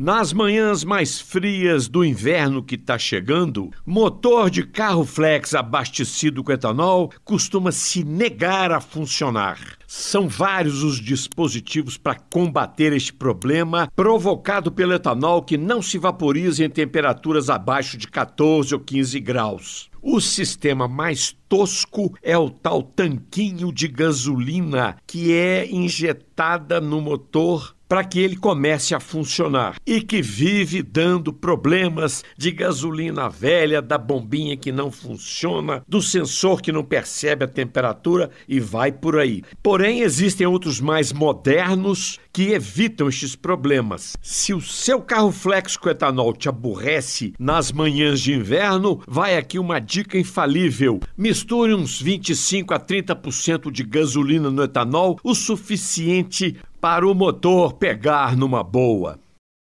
Nas manhãs mais frias do inverno que está chegando, motor de carro flex abastecido com etanol costuma se negar a funcionar. São vários os dispositivos para combater este problema provocado pelo etanol que não se vaporiza em temperaturas abaixo de 14 ou 15 graus. O sistema mais tosco é o tal tanquinho de gasolina que é injetada no motor para que ele comece a funcionar e que vive dando problemas de gasolina velha, da bombinha que não funciona, do sensor que não percebe a temperatura e vai por aí. Porém, existem outros mais modernos que evitam estes problemas. Se o seu carro flex com etanol te aborrece nas manhãs de inverno, vai aqui uma dica infalível. Misture uns 25 a 30% de gasolina no etanol, o suficiente para o motor pegar numa boa.